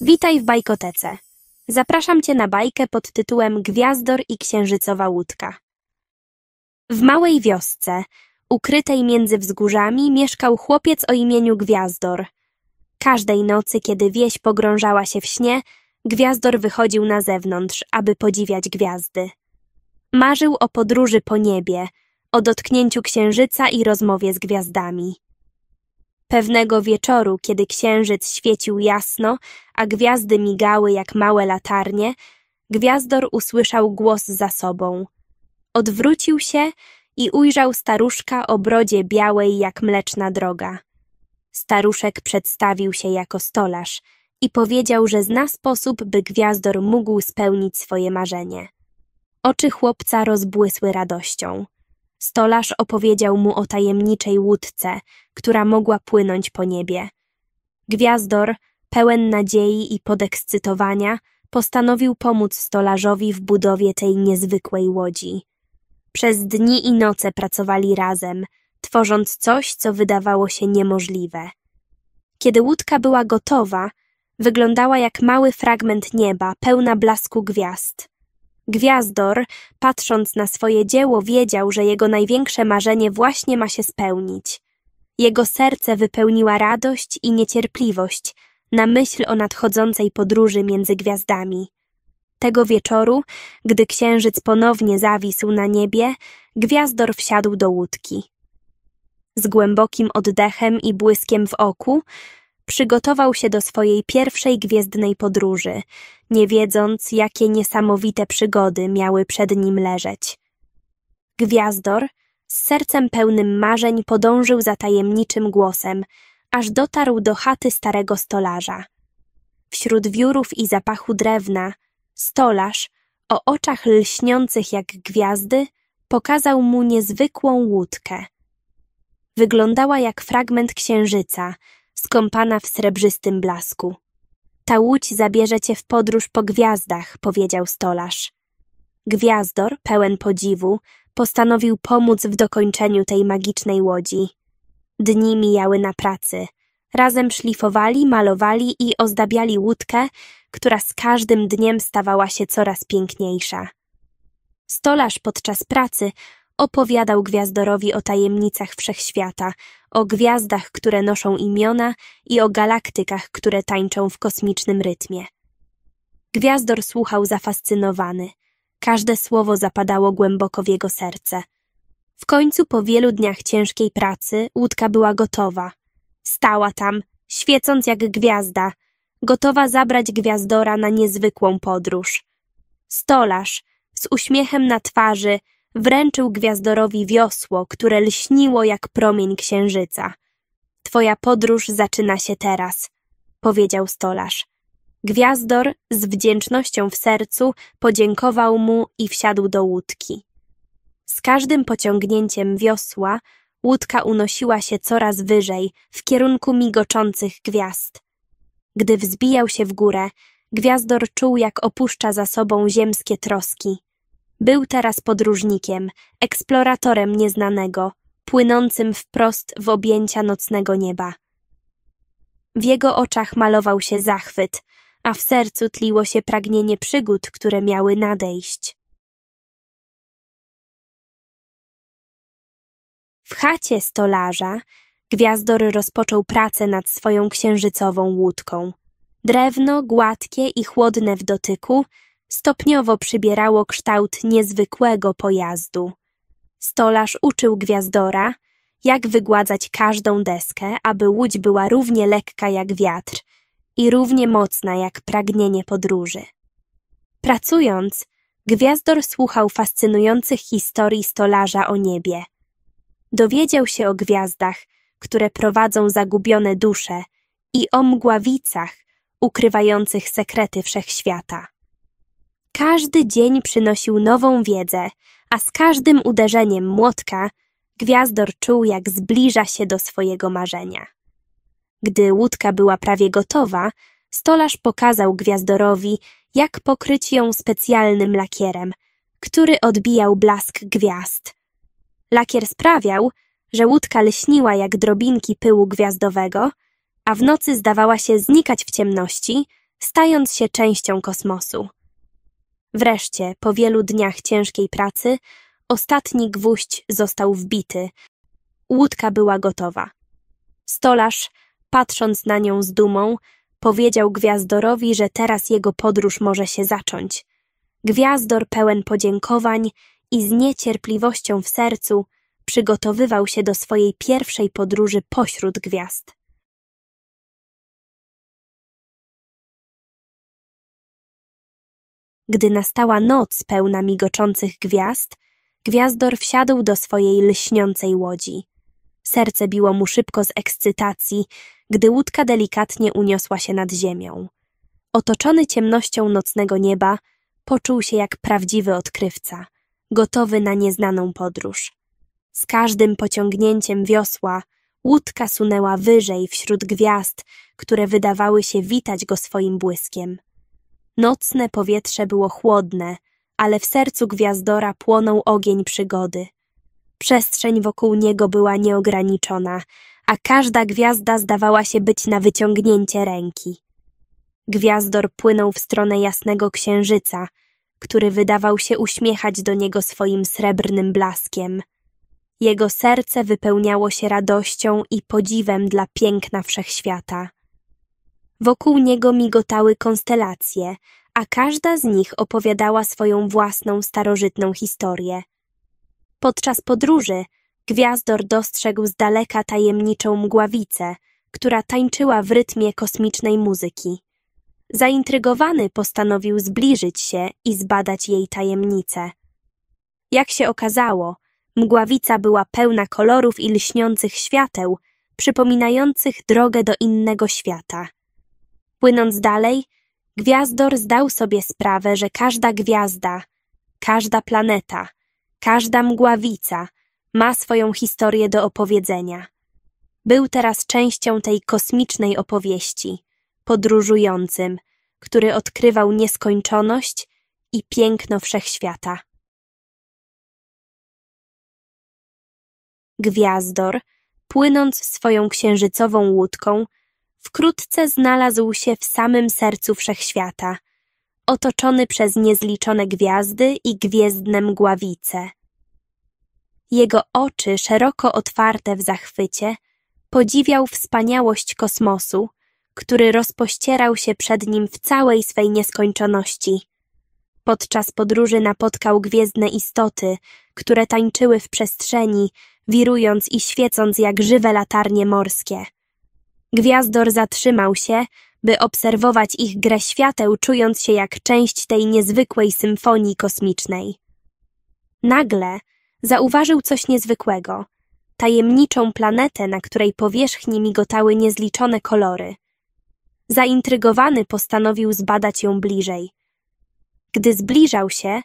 Witaj w bajkotece. Zapraszam Cię na bajkę pod tytułem Gwiazdor i księżycowa łódka. W małej wiosce, ukrytej między wzgórzami, mieszkał chłopiec o imieniu Gwiazdor. Każdej nocy, kiedy wieś pogrążała się w śnie, Gwiazdor wychodził na zewnątrz, aby podziwiać gwiazdy. Marzył o podróży po niebie, o dotknięciu księżyca i rozmowie z gwiazdami. Pewnego wieczoru, kiedy księżyc świecił jasno, a gwiazdy migały jak małe latarnie, gwiazdor usłyszał głos za sobą. Odwrócił się i ujrzał staruszka o brodzie białej jak mleczna droga. Staruszek przedstawił się jako stolarz i powiedział, że zna sposób, by gwiazdor mógł spełnić swoje marzenie. Oczy chłopca rozbłysły radością. Stolarz opowiedział mu o tajemniczej łódce, która mogła płynąć po niebie. Gwiazdor, pełen nadziei i podekscytowania, postanowił pomóc stolarzowi w budowie tej niezwykłej łodzi. Przez dni i noce pracowali razem, tworząc coś, co wydawało się niemożliwe. Kiedy łódka była gotowa, wyglądała jak mały fragment nieba, pełna blasku gwiazd. Gwiazdor, patrząc na swoje dzieło, wiedział, że jego największe marzenie właśnie ma się spełnić. Jego serce wypełniła radość i niecierpliwość na myśl o nadchodzącej podróży między gwiazdami. Tego wieczoru, gdy księżyc ponownie zawisł na niebie, Gwiazdor wsiadł do łódki. Z głębokim oddechem i błyskiem w oku przygotował się do swojej pierwszej gwiezdnej podróży – nie wiedząc, jakie niesamowite przygody miały przed nim leżeć. Gwiazdor, z sercem pełnym marzeń, podążył za tajemniczym głosem, aż dotarł do chaty starego stolarza. Wśród wiórów i zapachu drewna, stolarz, o oczach lśniących jak gwiazdy, pokazał mu niezwykłą łódkę. Wyglądała jak fragment księżyca, skąpana w srebrzystym blasku. Ta łódź zabierze cię w podróż po gwiazdach, powiedział stolarz. Gwiazdor, pełen podziwu, postanowił pomóc w dokończeniu tej magicznej łodzi. Dni mijały na pracy. Razem szlifowali, malowali i ozdabiali łódkę, która z każdym dniem stawała się coraz piękniejsza. Stolarz podczas pracy opowiadał gwiazdorowi o tajemnicach wszechświata, o gwiazdach, które noszą imiona i o galaktykach, które tańczą w kosmicznym rytmie. Gwiazdor słuchał zafascynowany. Każde słowo zapadało głęboko w jego serce. W końcu po wielu dniach ciężkiej pracy łódka była gotowa. Stała tam, świecąc jak gwiazda, gotowa zabrać gwiazdora na niezwykłą podróż. Stolarz, z uśmiechem na twarzy, wręczył gwiazdorowi wiosło, które lśniło jak promień księżyca. Twoja podróż zaczyna się teraz, powiedział stolarz. Gwiazdor z wdzięcznością w sercu podziękował mu i wsiadł do łódki. Z każdym pociągnięciem wiosła łódka unosiła się coraz wyżej w kierunku migoczących gwiazd. Gdy wzbijał się w górę, gwiazdor czuł, jak opuszcza za sobą ziemskie troski. Był teraz podróżnikiem, eksploratorem nieznanego, płynącym wprost w objęcia nocnego nieba. W jego oczach malował się zachwyt, a w sercu tliło się pragnienie przygód, które miały nadejść. W chacie stolarza Gwiazdor rozpoczął pracę nad swoją księżycową łódką. Drewno, gładkie i chłodne w dotyku, stopniowo przybierało kształt niezwykłego pojazdu. Stolarz uczył gwiazdora, jak wygładzać każdą deskę, aby łódź była równie lekka jak wiatr i równie mocna jak pragnienie podróży. Pracując, gwiazdor słuchał fascynujących historii stolarza o niebie. Dowiedział się o gwiazdach, które prowadzą zagubione dusze i o mgławicach ukrywających sekrety wszechświata. Każdy dzień przynosił nową wiedzę, a z każdym uderzeniem młotka Gwiazdor czuł, jak zbliża się do swojego marzenia. Gdy łódka była prawie gotowa, stolarz pokazał Gwiazdorowi, jak pokryć ją specjalnym lakierem, który odbijał blask gwiazd. Lakier sprawiał, że łódka lśniła jak drobinki pyłu gwiazdowego, a w nocy zdawała się znikać w ciemności, stając się częścią kosmosu. Wreszcie, po wielu dniach ciężkiej pracy, ostatni gwóźdź został wbity. Łódka była gotowa. Stolarz, patrząc na nią z dumą, powiedział Gwiazdorowi, że teraz jego podróż może się zacząć. Gwiazdor pełen podziękowań i z niecierpliwością w sercu przygotowywał się do swojej pierwszej podróży pośród gwiazd. Gdy nastała noc pełna migoczących gwiazd, gwiazdor wsiadł do swojej lśniącej łodzi. Serce biło mu szybko z ekscytacji, gdy łódka delikatnie uniosła się nad ziemią. Otoczony ciemnością nocnego nieba, poczuł się jak prawdziwy odkrywca, gotowy na nieznaną podróż. Z każdym pociągnięciem wiosła łódka sunęła wyżej wśród gwiazd, które wydawały się witać go swoim błyskiem. Nocne powietrze było chłodne, ale w sercu gwiazdora płonął ogień przygody. Przestrzeń wokół niego była nieograniczona, a każda gwiazda zdawała się być na wyciągnięcie ręki. Gwiazdor płynął w stronę jasnego księżyca, który wydawał się uśmiechać do niego swoim srebrnym blaskiem. Jego serce wypełniało się radością i podziwem dla piękna wszechświata. Wokół niego migotały konstelacje, a każda z nich opowiadała swoją własną starożytną historię. Podczas podróży Gwiazdor dostrzegł z daleka tajemniczą mgławicę, która tańczyła w rytmie kosmicznej muzyki. Zaintrygowany postanowił zbliżyć się i zbadać jej tajemnicę. Jak się okazało, mgławica była pełna kolorów i lśniących świateł, przypominających drogę do innego świata. Płynąc dalej, gwiazdor zdał sobie sprawę, że każda gwiazda, każda planeta, każda mgławica ma swoją historię do opowiedzenia. Był teraz częścią tej kosmicznej opowieści, podróżującym, który odkrywał nieskończoność i piękno wszechświata. Gwiazdor, płynąc swoją księżycową łódką, wkrótce znalazł się w samym sercu wszechświata, otoczony przez niezliczone gwiazdy i gwiezdne mgławice. Jego oczy, szeroko otwarte w zachwycie, podziwiał wspaniałość kosmosu, który rozpościerał się przed nim w całej swej nieskończoności. Podczas podróży napotkał gwiezdne istoty, które tańczyły w przestrzeni, wirując i świecąc jak żywe latarnie morskie – Gwiazdor zatrzymał się, by obserwować ich grę świateł, czując się jak część tej niezwykłej symfonii kosmicznej. Nagle zauważył coś niezwykłego, tajemniczą planetę, na której powierzchni migotały niezliczone kolory. Zaintrygowany postanowił zbadać ją bliżej. Gdy zbliżał się,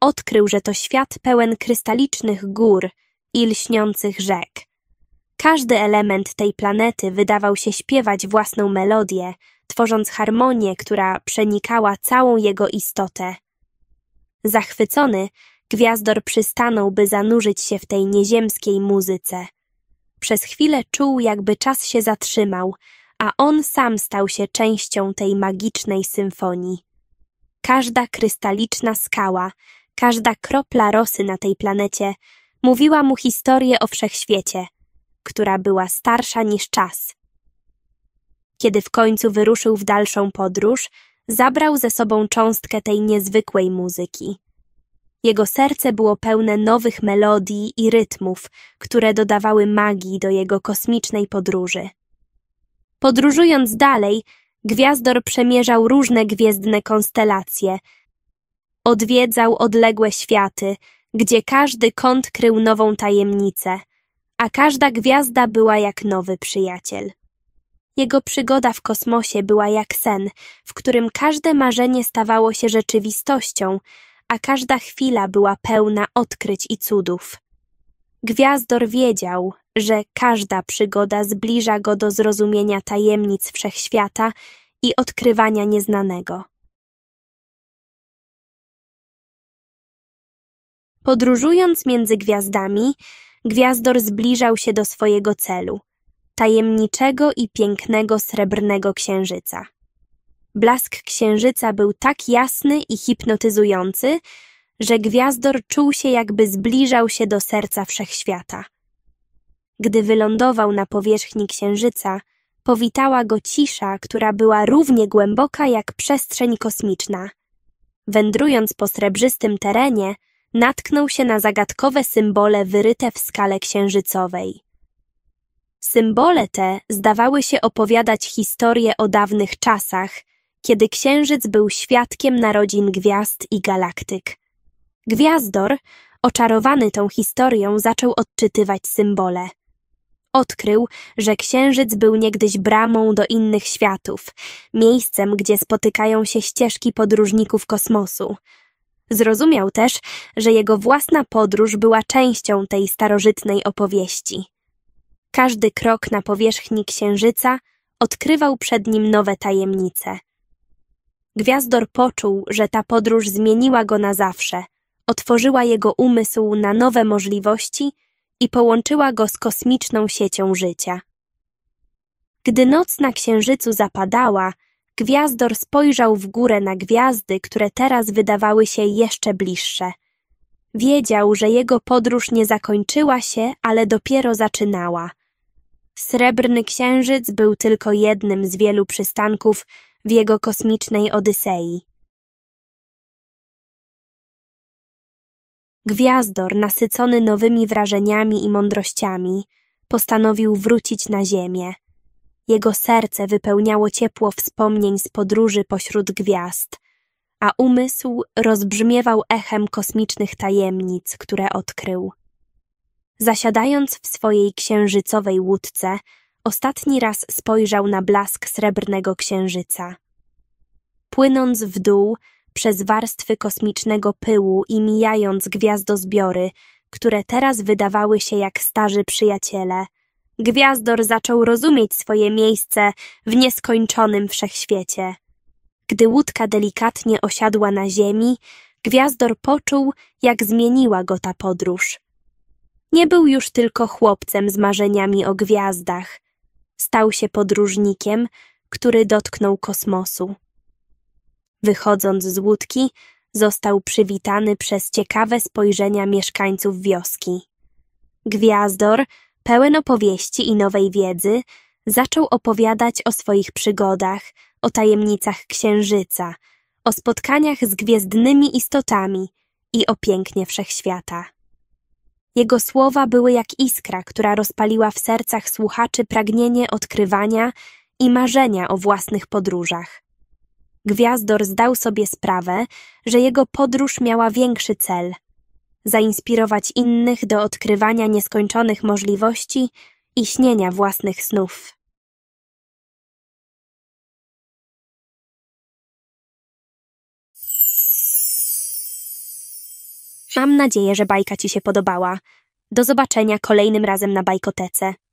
odkrył, że to świat pełen krystalicznych gór i lśniących rzek. Każdy element tej planety wydawał się śpiewać własną melodię, tworząc harmonię, która przenikała całą jego istotę. Zachwycony, gwiazdor przystanął, by zanurzyć się w tej nieziemskiej muzyce. Przez chwilę czuł, jakby czas się zatrzymał, a on sam stał się częścią tej magicznej symfonii. Każda krystaliczna skała, każda kropla rosy na tej planecie mówiła mu historię o wszechświecie – która była starsza niż czas. Kiedy w końcu wyruszył w dalszą podróż, zabrał ze sobą cząstkę tej niezwykłej muzyki. Jego serce było pełne nowych melodii i rytmów, które dodawały magii do jego kosmicznej podróży. Podróżując dalej, gwiazdor przemierzał różne gwiezdne konstelacje. Odwiedzał odległe światy, gdzie każdy kąt krył nową tajemnicę a każda gwiazda była jak nowy przyjaciel. Jego przygoda w kosmosie była jak sen, w którym każde marzenie stawało się rzeczywistością, a każda chwila była pełna odkryć i cudów. Gwiazdor wiedział, że każda przygoda zbliża go do zrozumienia tajemnic wszechświata i odkrywania nieznanego. Podróżując między gwiazdami, gwiazdor zbliżał się do swojego celu tajemniczego i pięknego srebrnego księżyca. Blask księżyca był tak jasny i hipnotyzujący, że gwiazdor czuł się jakby zbliżał się do serca wszechświata. Gdy wylądował na powierzchni księżyca, powitała go cisza, która była równie głęboka jak przestrzeń kosmiczna. Wędrując po srebrzystym terenie, natknął się na zagadkowe symbole wyryte w skale księżycowej. Symbole te zdawały się opowiadać historie o dawnych czasach, kiedy księżyc był świadkiem narodzin gwiazd i galaktyk. Gwiazdor, oczarowany tą historią, zaczął odczytywać symbole. Odkrył, że księżyc był niegdyś bramą do innych światów, miejscem, gdzie spotykają się ścieżki podróżników kosmosu, Zrozumiał też, że jego własna podróż była częścią tej starożytnej opowieści. Każdy krok na powierzchni księżyca odkrywał przed nim nowe tajemnice. Gwiazdor poczuł, że ta podróż zmieniła go na zawsze, otworzyła jego umysł na nowe możliwości i połączyła go z kosmiczną siecią życia. Gdy noc na księżycu zapadała, Gwiazdor spojrzał w górę na gwiazdy, które teraz wydawały się jeszcze bliższe. Wiedział, że jego podróż nie zakończyła się, ale dopiero zaczynała. Srebrny Księżyc był tylko jednym z wielu przystanków w jego kosmicznej Odysei. Gwiazdor, nasycony nowymi wrażeniami i mądrościami, postanowił wrócić na Ziemię. Jego serce wypełniało ciepło wspomnień z podróży pośród gwiazd, a umysł rozbrzmiewał echem kosmicznych tajemnic, które odkrył. Zasiadając w swojej księżycowej łódce, ostatni raz spojrzał na blask srebrnego księżyca. Płynąc w dół, przez warstwy kosmicznego pyłu i mijając gwiazdozbiory, które teraz wydawały się jak starzy przyjaciele – Gwiazdor zaczął rozumieć swoje miejsce w nieskończonym wszechświecie. Gdy łódka delikatnie osiadła na ziemi, Gwiazdor poczuł, jak zmieniła go ta podróż. Nie był już tylko chłopcem z marzeniami o gwiazdach. Stał się podróżnikiem, który dotknął kosmosu. Wychodząc z łódki, został przywitany przez ciekawe spojrzenia mieszkańców wioski. Gwiazdor pełen opowieści i nowej wiedzy, zaczął opowiadać o swoich przygodach, o tajemnicach księżyca, o spotkaniach z gwiezdnymi istotami i o pięknie wszechświata. Jego słowa były jak iskra, która rozpaliła w sercach słuchaczy pragnienie odkrywania i marzenia o własnych podróżach. Gwiazdor zdał sobie sprawę, że jego podróż miała większy cel – zainspirować innych do odkrywania nieskończonych możliwości i śnienia własnych snów. Mam nadzieję, że bajka Ci się podobała. Do zobaczenia kolejnym razem na bajkotece.